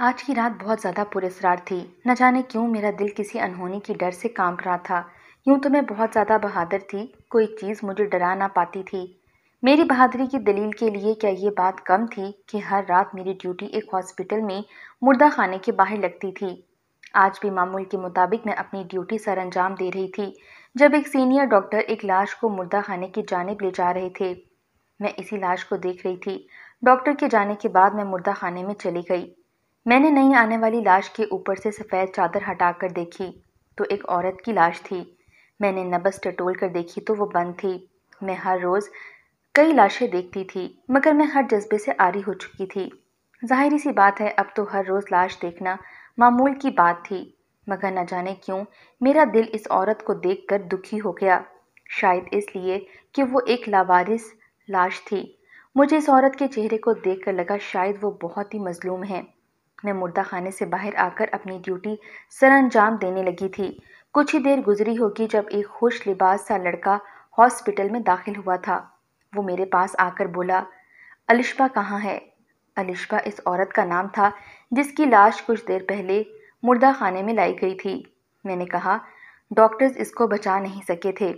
आज की रात बहुत ज़्यादा पुरस्कार थी न जाने क्यों मेरा दिल किसी अनहोनी की डर से कांप रहा था यूं तो मैं बहुत ज़्यादा बहादुर थी कोई चीज़ मुझे डरा ना पाती थी मेरी बहादुरी की दलील के लिए क्या ये बात कम थी कि हर रात मेरी ड्यूटी एक हॉस्पिटल में मुर्दा खाने के बाहर लगती थी आज भी मामूल के मुताबिक मैं अपनी ड्यूटी सर अंजाम दे रही थी जब एक सीनियर डॉक्टर एक लाश को मुर्दा खाने की जानब ले जा रहे थे मैं इसी लाश को देख रही थी डॉक्टर के जाने के बाद मैं मुर्दा खाने में चली गई मैंने नई आने वाली लाश के ऊपर से सफ़ेद चादर हटाकर देखी तो एक औरत की लाश थी मैंने नबस टटोल कर देखी तो वो बंद थी मैं हर रोज़ कई लाशें देखती थी मगर मैं हर जज्बे से आरी हो चुकी थी जाहिर सी बात है अब तो हर रोज़ लाश देखना मामूल की बात थी मगर न जाने क्यों मेरा दिल इस औरत को देखकर दुखी हो गया शायद इसलिए कि वो एक लावारिस लाश थी मुझे इस औरत के चेहरे को देखकर लगा शायद वो बहुत ही मज़लूम है मैं मुर्दा खाने से बाहर आकर अपनी ड्यूटी सरंजाम देने लगी थी कुछ ही देर गुजरी होगी जब एक खुश लिबास सा लड़का हॉस्पिटल में दाखिल हुआ था वो मेरे पास आकर बोला अलिशबा कहाँ है अलिशबा इस औरत का नाम था जिसकी लाश कुछ देर पहले मुर्दा खाने में लाई गई थी मैंने कहा डॉक्टर्स इसको बचा नहीं सके थे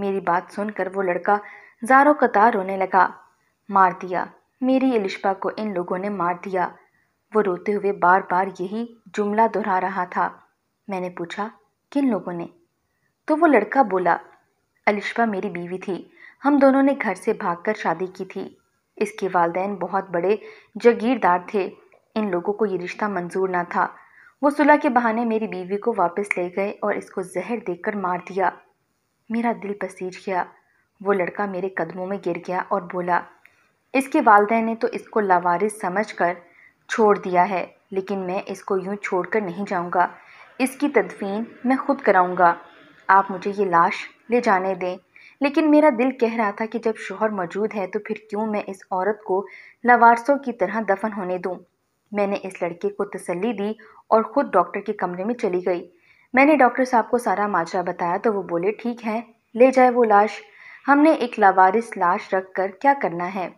मेरी बात सुनकर वो लड़का जारो कतार रोने लगा मार दिया मेरी अलिशबा को इन लोगों ने मार दिया वो रोते हुए बार बार यही जुमला दोहरा रहा था मैंने पूछा किन लोगों ने तो वो लड़का बोला अलिशा मेरी बीवी थी हम दोनों ने घर से भागकर शादी की थी इसके वालदेन बहुत बड़े जागीरदार थे इन लोगों को ये रिश्ता मंजूर ना था वो सुलह के बहाने मेरी बीवी को वापस ले गए और इसको जहर देकर मार दिया मेरा दिल पसीज गया वो लड़का मेरे कदमों में गिर गया और बोला इसके वालदे ने तो इसको लावारिस समझ कर छोड़ दिया है लेकिन मैं इसको यूँ छोड़ कर नहीं जाऊँगा इसकी तदफ़ीन मैं ख़ुद कराऊँगा आप मुझे ये लाश ले जाने दें लेकिन मेरा दिल कह रहा था कि जब शोहर मौजूद है तो फिर क्यों मैं इस औरत को लवारसों की तरह दफन होने दूँ मैंने इस लड़के को तसल्ली दी और ख़ुद डॉक्टर के कमरे में चली गई मैंने डॉक्टर साहब को सारा माजरा बताया तो वो बोले ठीक है ले जाए वो लाश हमने एक लावारिस लाश रख कर क्या करना है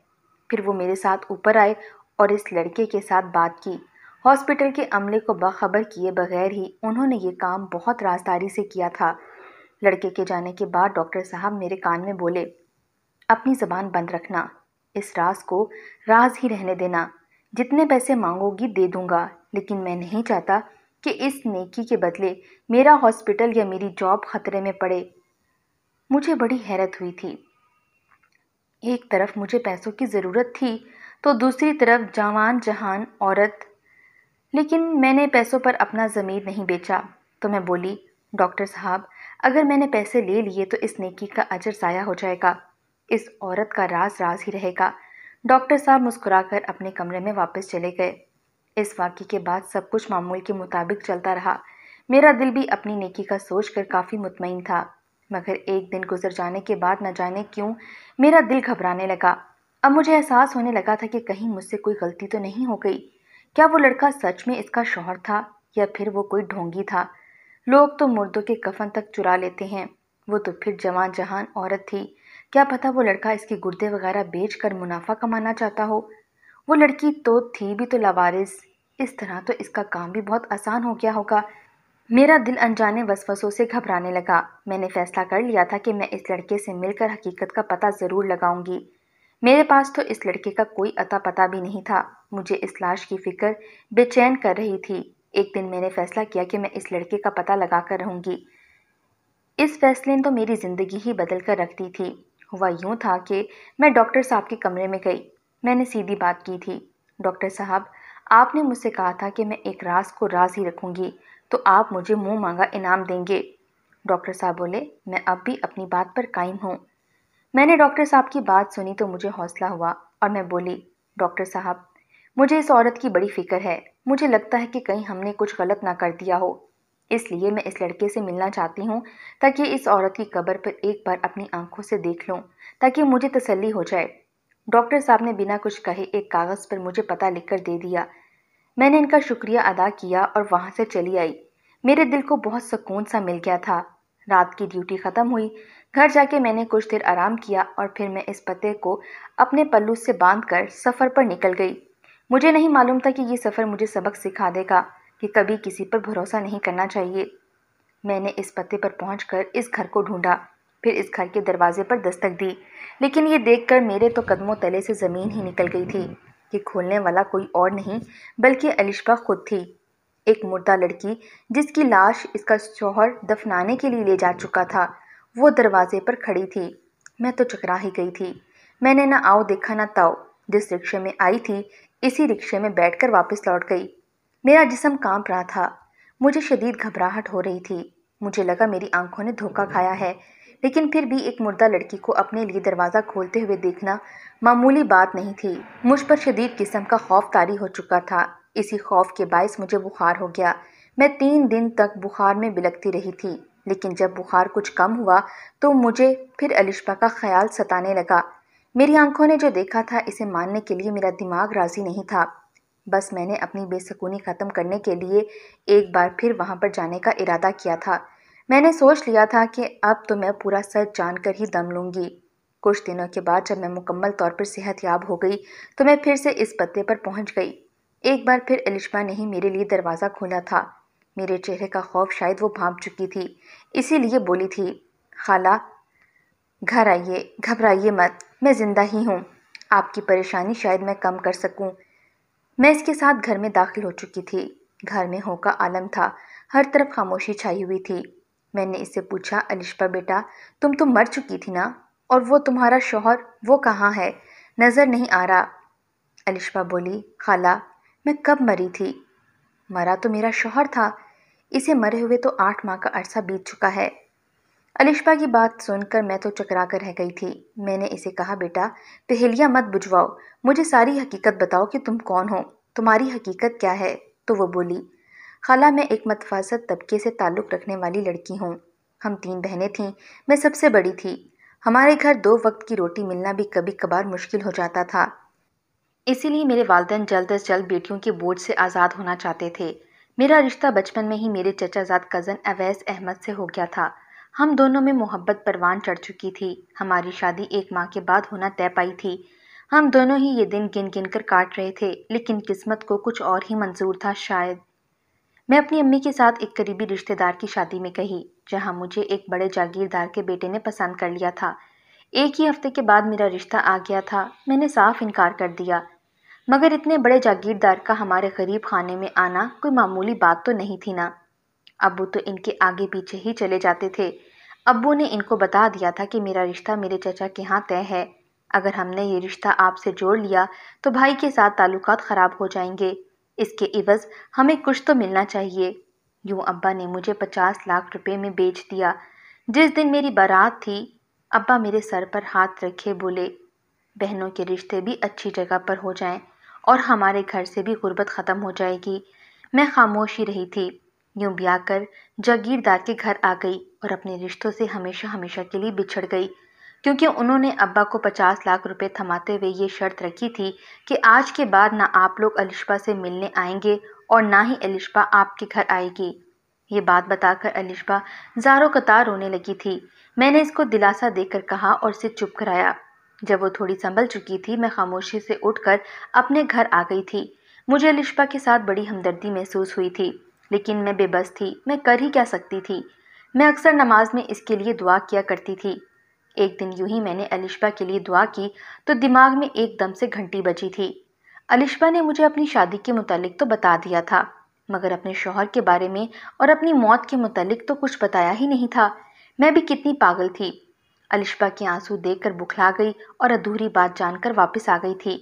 फिर वो मेरे साथ ऊपर आए और इस लड़के के साथ बात की हॉस्पिटल के अमले को बाखबर किए बगैर ही उन्होंने ये काम बहुत राजदारी से किया था लड़के के जाने के बाद डॉक्टर साहब मेरे कान में बोले अपनी ज़बान बंद रखना इस राज को राज ही रहने देना जितने पैसे मांगोगी दे दूंगा लेकिन मैं नहीं चाहता कि इस नेकी के बदले मेरा हॉस्पिटल या मेरी जॉब खतरे में पड़े मुझे बड़ी हैरत हुई थी एक तरफ मुझे पैसों की ज़रूरत थी तो दूसरी तरफ जवान जहान औरत लेकिन मैंने पैसों पर अपना ज़मीर नहीं बेचा तो मैं बोली डॉक्टर साहब अगर मैंने पैसे ले लिए तो इस नेकी का अजर ज़ाया हो जाएगा इस औरत का राज राज ही रहेगा डॉक्टर साहब मुस्कुराकर अपने कमरे में वापस चले गए इस वाक्य के बाद सब कुछ मामूल के मुताबिक चलता रहा मेरा दिल भी अपनी नेकी का सोच कर काफ़ी मुतमिन था मगर एक दिन गुजर जाने के बाद न जाने क्यों मेरा दिल घबराने लगा अब मुझे एहसास होने लगा था कि कहीं मुझसे कोई गलती तो नहीं हो गई क्या वो लड़का सच में इसका शौहर था या फिर वो कोई ढोंगी था लोग तो मुर्दों के कफन तक चुरा लेते हैं वो तो फिर जवान जहान औरत थी क्या पता वो लड़का इसके गुर्दे वगैरह बेच कर मुनाफा कमाना चाहता हो वो लड़की तो थी भी तो लावारिस इस तरह तो इसका काम भी बहुत आसान हो गया होगा मेरा दिल अनजाने वसवसों से घबराने लगा मैंने फैसला कर लिया था कि मैं इस लड़के से मिलकर हकीकत का पता ज़रूर लगाऊंगी मेरे पास तो इस लड़के का कोई अता पता भी नहीं था मुझे इस लाश की फिक्र बेचैन कर रही थी एक दिन मैंने फैसला किया कि मैं इस लड़के का पता लगा कर रहूँगी इस फैसले ने तो मेरी ज़िंदगी ही बदल कर रख दी थी हुआ यूँ था कि मैं डॉक्टर साहब के कमरे में गई मैंने सीधी बात की थी डॉक्टर साहब आपने मुझसे कहा था कि मैं एक राज को राज ही रखूँगी तो आप मुझे मुँह मांगा इनाम देंगे डॉक्टर साहब बोले मैं अब भी अपनी बात पर कायम हूँ मैंने डॉक्टर साहब की बात सुनी तो मुझे हौसला हुआ और मैं बोली डॉक्टर साहब मुझे इस औरत की बड़ी फिक्र है मुझे लगता है कि कहीं हमने कुछ गलत ना कर दिया हो इसलिए मैं इस लड़के से मिलना चाहती हूँ ताकि इस औरत की कब्र पर एक बार अपनी आंखों से देख लूँ ताकि मुझे तसल्ली हो जाए डॉक्टर साहब ने बिना कुछ कहे एक कागज़ पर मुझे पता लिखकर दे दिया मैंने इनका शुक्रिया अदा किया और वहाँ से चली आई मेरे दिल को बहुत सुकून सा मिल गया था रात की ड्यूटी ख़त्म हुई घर जाके मैंने कुछ देर आराम किया और फिर मैं इस पते को अपने पल्लू से बांधकर सफ़र पर निकल गई मुझे नहीं मालूम था कि ये सफ़र मुझे सबक सिखा देगा कि कभी किसी पर भरोसा नहीं करना चाहिए मैंने इस पते पर पहुँच इस घर को ढूँढा फिर इस घर के दरवाजे पर दस्तक दी लेकिन ये देख मेरे तो कदमों तले से ज़मीन ही निकल गई थी कि खोलने वाला कोई और नहीं बल्कि अलिशबा खुद थी एक मुर्दा लड़की जिसकी लाश इसका शौहर दफनाने के लिए ले जा चुका था वो दरवाजे पर खड़ी थी मैं तो चकरा ही गई थी मैंने ना आओ देखा ना ताओ जिस रिक्शे में आई थी इसी रिक्शे में बैठकर वापस लौट गई मेरा जिसम कांप रहा था मुझे शदीद घबराहट हो रही थी मुझे लगा मेरी आंखों ने धोखा खाया है लेकिन फिर भी एक मुर्दा लड़की को अपने लिए दरवाज़ा खोलते हुए देखना मामूली बात नहीं थी मुझ पर शदीद किस्म का खौफ तारी हो चुका था इसी खौफ के बायस मुझे बुखार हो गया मैं तीन दिन तक बुखार में बिलकती रही थी लेकिन जब बुखार कुछ कम हुआ तो मुझे फिर अलिशा का ख्याल सताने लगा मेरी आंखों ने जो देखा था इसे मानने के लिए मेरा दिमाग राज़ी नहीं था बस मैंने अपनी बेसकूनी ख़त्म करने के लिए एक बार फिर वहाँ पर जाने का इरादा किया था मैंने सोच लिया था कि अब तो मैं पूरा सच जानकर ही दम लूँगी कुछ दिनों के बाद जब मैं मुकम्मल तौर पर सेहतयाब हो गई तो मैं फिर से इस पत्ते पर पहुँच गई एक बार फिर अलिशा ने ही मेरे लिए दरवाज़ा खोला था मेरे चेहरे का खौफ शायद वो भांप चुकी थी इसीलिए बोली थी खाला घर आइए घबराइए मत मैं ज़िंदा ही हूँ आपकी परेशानी शायद मैं कम कर सकूँ मैं इसके साथ घर में दाखिल हो चुकी थी घर में होका आलम था हर तरफ खामोशी छाई हुई थी मैंने इससे पूछा अलिशा बेटा तुम तो मर चुकी थी ना और वो तुम्हारा शोहर वो कहाँ है नज़र नहीं आ रहा अलिशा बोली खाला मैं कब मरी थी मरा तो मेरा शोहर था इसे मरे हुए तो आठ माह का अरसा बीत चुका है अलिशा की बात सुनकर मैं तो चकरा कर रह गई थी मैंने इसे कहा बेटा पहेलियाँ मत बुझवाओ मुझे सारी हकीकत बताओ कि तुम कौन हो तुम्हारी हकीकत क्या है तो वो बोली खाला मैं एक मतफाजत तबके से ताल्लुक़ रखने वाली लड़की हूँ हम तीन बहनें थीं मैं सबसे बड़ी थी हमारे घर दो वक्त की रोटी मिलना भी कभी कभार मुश्किल हो जाता था इसीलिए मेरे वालदेन जल्द अज जल्द बेटियों के बोझ से आज़ाद होना चाहते थे मेरा रिश्ता बचपन में ही मेरे चचाजाद कज़न अवैस अहमद से हो गया था हम दोनों में मोहब्बत परवान चढ़ चुकी थी हमारी शादी एक माह के बाद होना तय पाई थी हम दोनों ही ये दिन गिन गिन कर काट रहे थे लेकिन किस्मत को कुछ और ही मंजूर था शायद मैं अपनी अम्मी के साथ एक करीबी रिश्तेदार की शादी में गई जहां मुझे एक बड़े जागीरदार के बेटे ने पसंद कर लिया था एक ही हफ्ते के बाद मेरा रिश्ता आ गया था मैंने साफ इनकार कर दिया मगर इतने बड़े जागीरदार का हमारे गरीब खाने में आना कोई मामूली बात तो नहीं थी ना अबू तो इनके आगे पीछे ही चले जाते थे अबू ने इनको बता दिया था कि मेरा रिश्ता मेरे चचा के यहाँ तय है अगर हमने ये रिश्ता आपसे जोड़ लिया तो भाई के साथ ताल्लुक ख़राब हो जाएंगे इसके इवज़ हमें कुछ तो मिलना चाहिए यूँ अब्बा ने मुझे पचास लाख रुपए में बेच दिया जिस दिन मेरी बारात थी अब्बा मेरे सर पर हाथ रखे बोले बहनों के रिश्ते भी अच्छी जगह पर हो जाएं और हमारे घर से भी गुर्बत ख़त्म हो जाएगी मैं खामोश ही रही थी यूं ब्याह कर जागीरदार के घर आ गई और अपने रिश्तों से हमेशा हमेशा के लिए बिछड़ गई क्योंकि उन्होंने अब्बा को पचास लाख रुपए थमाते हुए ये शर्त रखी थी कि आज के बाद ना आप लोग अलिशबा से मिलने आएंगे और ना ही अलिशबा आपके घर आएगी ये बात बताकर अलिशबा जारो कतार रोने लगी थी मैंने इसको दिलासा देकर कहा और इसे चुप कराया जब वो थोड़ी संभल चुकी थी मैं खामोशी से उठकर अपने घर आ गई थी मुझे लिशपा के साथ बड़ी हमदर्दी महसूस हुई थी लेकिन मैं बेबस थी मैं कर ही क्या सकती थी मैं अक्सर नमाज में इसके लिए दुआ किया करती थी एक दिन यूं ही मैंने अलिशबा के लिए दुआ की तो दिमाग में एकदम से घंटी बजी थी अलिशबा ने मुझे अपनी शादी के मुतालिक तो बता दिया था मगर अपने शोहर के बारे में और अपनी मौत के मुतालिक तो कुछ बताया ही नहीं था मैं भी कितनी पागल थी अलिशबा के आंसू देखकर बुखला गई और अधूरी बात जानकर वापस आ गई थी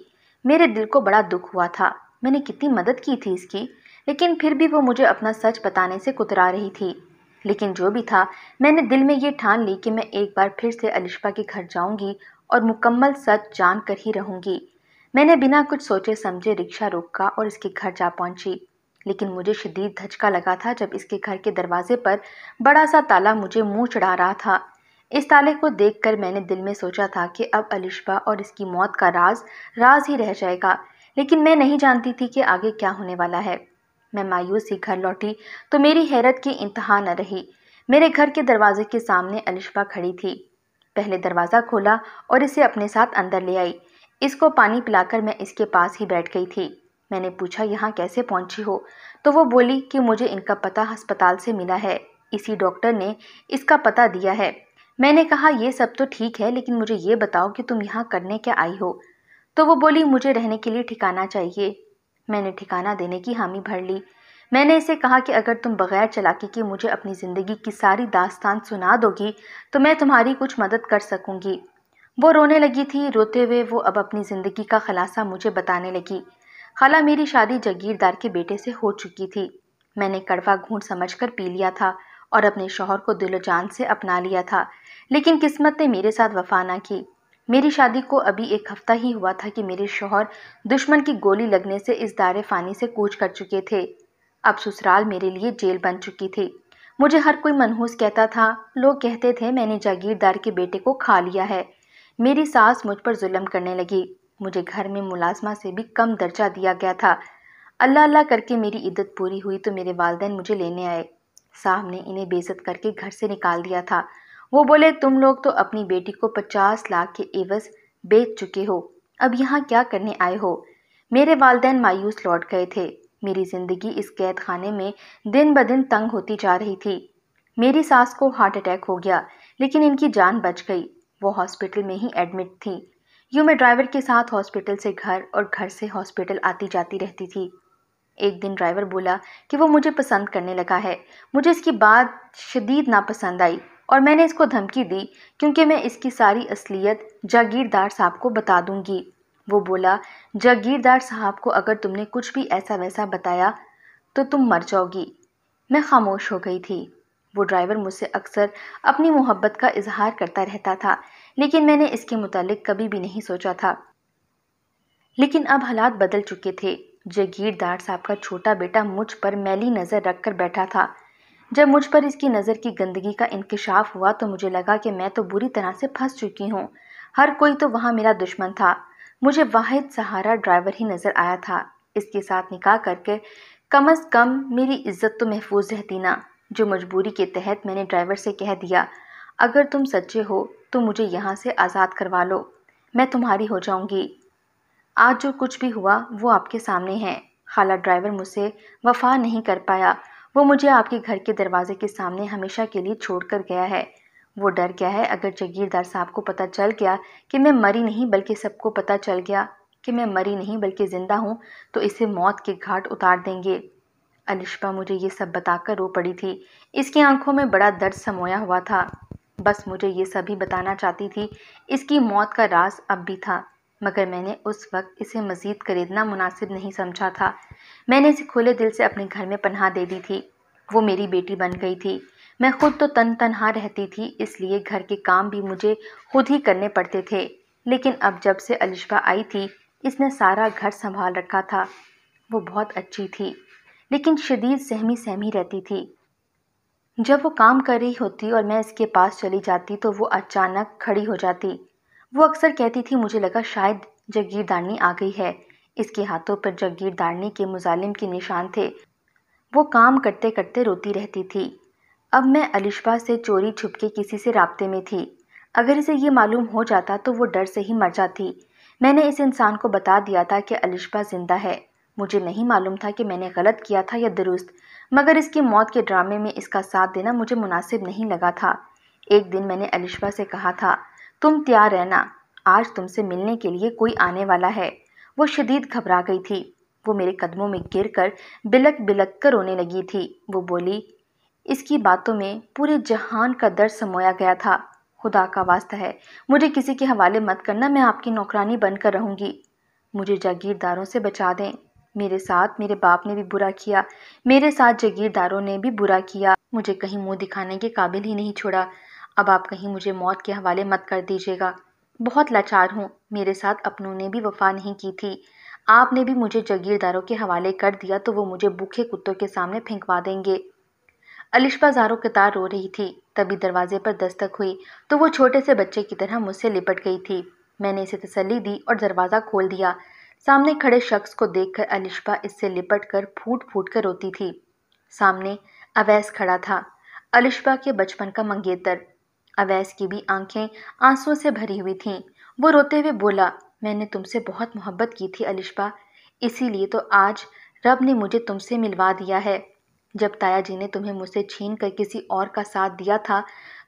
मेरे दिल को बड़ा दुख हुआ था मैंने कितनी मदद की थी इसकी लेकिन फिर भी वो मुझे अपना सच बताने से कुतरा रही थी लेकिन जो भी था मैंने दिल में ये ठान ली कि मैं एक बार फिर से अलिशबा के घर जाऊंगी और मुकम्मल सच जान कर ही रहूंगी मैंने बिना कुछ सोचे समझे रिक्शा रोका और इसके घर जा पहुंची लेकिन मुझे शदीद धचका लगा था जब इसके घर के दरवाजे पर बड़ा सा ताला मुझे मुंह चढ़ा रहा था इस ताले को देखकर मैंने दिल में सोचा था कि अब अलिशबा और इसकी मौत का राज राज ही रह जाएगा लेकिन मैं नहीं जानती थी कि आगे क्या होने वाला है मैं मायूस ही घर लौटी तो मेरी हैरत की इंतहा न रही मेरे घर के दरवाजे के सामने अलिशबा खड़ी थी पहले दरवाज़ा खोला और इसे अपने साथ अंदर ले आई इसको पानी पिलाकर मैं इसके पास ही बैठ गई थी मैंने पूछा यहाँ कैसे पहुँची हो तो वो बोली कि मुझे इनका पता अस्पताल से मिला है इसी डॉक्टर ने इसका पता दिया है मैंने कहा यह सब तो ठीक है लेकिन मुझे ये बताओ कि तुम यहाँ करने क्या आई हो तो वो बोली मुझे रहने के लिए ठिकाना चाहिए मैंने ठिकाना देने की हामी भर ली मैंने इसे कहा कि अगर तुम बगैर चलाकी के मुझे अपनी ज़िंदगी की सारी दास्तान सुना दोगी तो मैं तुम्हारी कुछ मदद कर सकूँगी वो रोने लगी थी रोते हुए वो अब अपनी ज़िंदगी का खुलासा मुझे बताने लगी खाला मेरी शादी जगीरदार के बेटे से हो चुकी थी मैंने कड़वा घूंट समझ कर पी लिया था और अपने शोहर को दिलोजान से अपना लिया था लेकिन किस्मत ने मेरे साथ वफा ना की मेरी शादी को अभी एक हफ्ता ही हुआ था कि मेरे शोहर दुश्मन की गोली लगने से इस दायरे फ़ानी से कूच कर चुके थे अब ससुराल मेरे लिए जेल बन चुकी थी मुझे हर कोई मनहूस कहता था लोग कहते थे मैंने जागीरदार के बेटे को खा लिया है मेरी सास मुझ पर जुल्म करने लगी मुझे घर में मुलाजमा से भी कम दर्जा दिया गया था अल्लाह अल्लाह करके मेरी इद्दत पूरी हुई तो मेरे वालदेन मुझे लेने आए साहब ने इन्हें बेजत करके घर से निकाल दिया था वो बोले तुम लोग तो अपनी बेटी को पचास लाख के एवज बेच चुके हो अब यहाँ क्या करने आए हो मेरे वालदेन मायूस लौट गए थे मेरी ज़िंदगी इस कैद खाने में दिन ब दिन तंग होती जा रही थी मेरी सास को हार्ट अटैक हो गया लेकिन इनकी जान बच गई वो हॉस्पिटल में ही एडमिट थी यूँ मैं ड्राइवर के साथ हॉस्पिटल से घर और घर से हॉस्पिटल आती जाती रहती थी एक दिन ड्राइवर बोला कि वो मुझे पसंद करने लगा है मुझे इसकी बात शदीद नापसंद आई और मैंने इसको धमकी दी क्योंकि मैं इसकी सारी असलियत जागीरदार साहब को बता दूंगी वो बोला जागीरदार साहब को अगर तुमने कुछ भी ऐसा वैसा बताया तो तुम मर जाओगी मैं खामोश हो गई थी वो ड्राइवर मुझसे अक्सर अपनी मोहब्बत का इजहार करता रहता था लेकिन मैंने इसके मुतालिक कभी भी नहीं सोचा था लेकिन अब हालात बदल चुके थे जागीरदार साहब का छोटा बेटा मुझ पर मैली नज़र रख कर बैठा था जब मुझ पर इसकी नज़र की गंदगी का इंकशाफ हुआ तो मुझे लगा कि मैं तो बुरी तरह से फंस चुकी हूँ हर कोई तो वहाँ मेरा दुश्मन था मुझे वाहिद सहारा ड्राइवर ही नज़र आया था इसके साथ निकाह करके कम अज़ कम मेरी इज्जत तो महफूज रहती ना जो मजबूरी के तहत मैंने ड्राइवर से कह दिया अगर तुम सच्चे हो तो मुझे यहाँ से आज़ाद करवा लो मैं तुम्हारी हो जाऊँगी आज जो कुछ भी हुआ वो आपके सामने है खाला ड्राइवर मुझसे वफा नहीं कर पाया वो मुझे आपके घर के दरवाजे के सामने हमेशा के लिए छोड़ कर गया है वो डर गया है अगर जगीरदार साहब को पता चल गया कि मैं मरी नहीं बल्कि सबको पता चल गया कि मैं मरी नहीं बल्कि ज़िंदा हूँ तो इसे मौत के घाट उतार देंगे अनिश्पा मुझे ये सब बताकर रो पड़ी थी इसकी आंखों में बड़ा दर्द समोया हुआ था बस मुझे ये सभी बताना चाहती थी इसकी मौत का राज अब भी था मगर मैंने उस वक्त इसे मज़ीद खरीदना मुनासिब नहीं समझा था मैंने इसे खुले दिल से अपने घर में पनाह दे दी थी वो मेरी बेटी बन गई थी मैं खुद तो तन तनहा रहती थी इसलिए घर के काम भी मुझे खुद ही करने पड़ते थे लेकिन अब जब से अलिशबा आई थी इसने सारा घर संभाल रखा था वो बहुत अच्छी थी लेकिन शदीद सहमी सहमी रहती थी जब वो काम कर रही होती और मैं इसके पास चली जाती तो वो अचानक खड़ी हो जाती वो अक्सर कहती थी मुझे लगा शायद जगीरदारनी आ गई है इसके हाथों पर जगीरदारनी के मुजालिम के निशान थे वो काम करते करते रोती रहती थी अब मैं अलिशबा से चोरी छुपके किसी से रबते में थी अगर इसे ये मालूम हो जाता तो वो डर से ही मर जाती मैंने इस इंसान को बता दिया था कि अलिशबा ज़िंदा है मुझे नहीं मालूम था कि मैंने गलत किया था या दुरुस्त मगर इसकी मौत के ड्रामे में इसका साथ देना मुझे मुनासिब नहीं लगा था एक दिन मैंने अलिशबा से कहा था तुम तैयार रहना आज तुमसे मिलने के लिए कोई आने वाला है वो शदीद घबरा गई थी वो मेरे कदमों में गिर कर बिलक बिलक कर रोने लगी थी वो बोली इसकी बातों में पूरे जहान का दर्द समोया गया था खुदा का वास्ता है मुझे किसी के हवाले मत करना मैं आपकी नौकरानी बनकर रहूँगी मुझे जागीरदारों से बचा दें मेरे साथ मेरे बाप ने भी बुरा किया मेरे साथ जागीरदारों ने भी बुरा किया मुझे कहीं मुंह दिखाने के काबिल ही नहीं छोड़ा अब आप कहीं मुझे मौत के हवाले मत कर दीजिएगा बहुत लाचार हूँ मेरे साथ अपनों ने भी वफा नहीं की थी आपने भी मुझे जगीरदारों के हवाले कर दिया तो वो मुझे भूखे कुत्तों के सामने फेंकवा देंगे अलिशा जारो कतार रो रही थी तभी दरवाजे पर दस्तक हुई तो वो छोटे से बच्चे की तरह मुझसे लिपट गई थी मैंने इसे तसली दी और दरवाज़ा खोल दिया सामने खड़े शख्स को देखकर अलिशा इससे लिपट कर फूट फूट कर रोती थी सामने अवैस खड़ा था अलिशा के बचपन का मंगेतर अवैस की भी आंखें आंसुओं से भरी हुई थीं वो रोते हुए बोला मैंने तुमसे बहुत मोहब्बत की थी अलिशबा इसीलिए तो आज रब ने मुझे तुमसे मिलवा दिया है जब ताया जी ने तुम्हें मुझसे छीन कर किसी और का साथ दिया था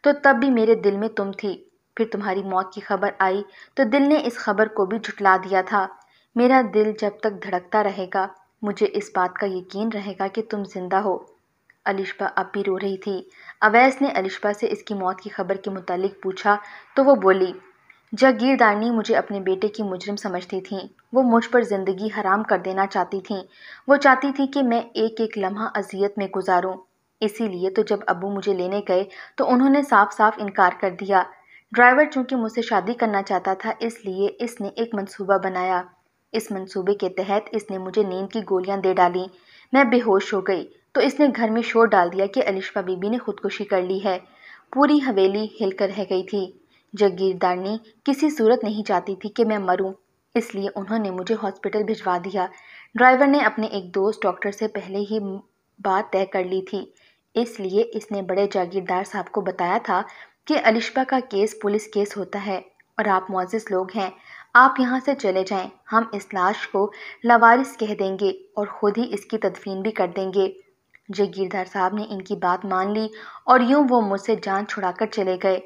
तो तब भी मेरे दिल में तुम थी फिर तुम्हारी मौत की खबर आई तो दिल ने इस खबर को भी झुटला दिया था मेरा दिल जब तक धड़कता रहेगा मुझे इस बात का यकीन रहेगा कि तुम जिंदा हो अलिशबा अब भी रो रही थी अवैस ने अलिशबा से इसकी मौत की खबर के मुतालिक पूछा तो वो बोली जगीरदारनी मुझे अपने बेटे की मुजरम समझती थी वो मुझ पर ज़िंदगी हराम कर देना चाहती थी वो चाहती थी कि मैं एक एक लम्हा अजियत में गुजारूँ इसीलिए तो जब अबू मुझे लेने गए तो उन्होंने साफ साफ इनकार कर दिया ड्राइवर चूंकि मुझसे शादी करना चाहता था इसलिए इसने एक मंसूबा बनाया इस मंसूबे के तहत इसने मुझे नींद की गोलियां दे डाली मैं बेहोश हो गई तो इसने घर में शोर डाल दिया कि अलिशा बीबी ने खुदकुशी कर ली है पूरी हवेली हिलकर रह गई थी जगीरदारनी किसी सूरत नहीं चाहती थी कि मैं मरूं इसलिए उन्होंने मुझे हॉस्पिटल भिजवा दिया ड्राइवर ने अपने एक दोस्त डॉक्टर से पहले ही बात तय कर ली थी इसलिए इसने बड़े जागीरदार साहब को बताया था कि अलिशा का केस पुलिस केस होता है और आप मोजिस लोग हैं आप यहाँ से चले जाएं हम इस लाश को लवारिस कह देंगे और ख़ुद ही इसकी तदफीन भी कर देंगे जगीरदार साहब ने इनकी बात मान ली और यूं वो मुझसे जान छुड़ाकर चले गए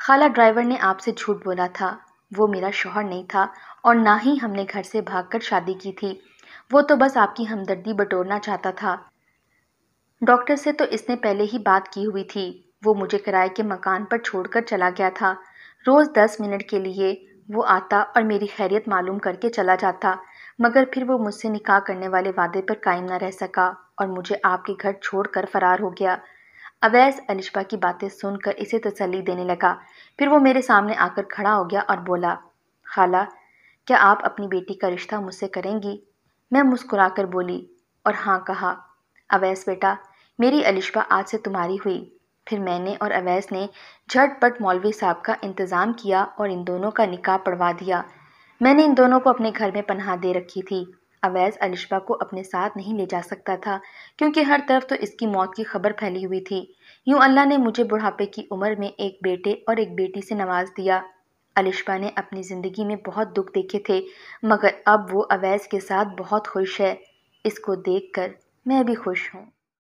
खाला ड्राइवर ने आपसे झूठ बोला था वो मेरा शोहर नहीं था और ना ही हमने घर से भागकर शादी की थी वो तो बस आपकी हमदर्दी बटोरना चाहता था डॉक्टर से तो इसने पहले ही बात की हुई थी वो मुझे किराए के मकान पर छोड़कर चला गया था रोज़ दस मिनट के लिए वो आता और मेरी खैरियत मालूम करके चला जाता मगर फिर वो मुझसे निकाह करने वाले वादे पर कायम न रह सका और मुझे आपके घर छोड़कर फरार हो गया अवैस अलिशा की बातें सुनकर इसे तसली देने लगा फिर वो मेरे सामने आकर खड़ा हो गया और बोला खाला क्या आप अपनी बेटी का रिश्ता मुझसे करेंगी मैं मुस्कुराकर बोली और हाँ कहा अवैस बेटा मेरी अलिशा आज से तुम्हारी हुई फिर मैंने और अवैस ने झटपट मौलवी साहब का इंतज़ाम किया और इन दोनों का निकाह पढ़वा दिया मैंने इन दोनों को अपने घर में पनाह दे रखी थी अवैध अलिशबा को अपने साथ नहीं ले जा सकता था क्योंकि हर तरफ तो इसकी मौत की खबर फैली हुई थी यूँ अल्लाह ने मुझे बुढ़ापे की उम्र में एक बेटे और एक बेटी से नवाज दिया अलिशबा ने अपनी ज़िंदगी में बहुत दुख देखे थे मगर अब वो अवैध के साथ बहुत खुश है इसको देखकर मैं भी खुश हूँ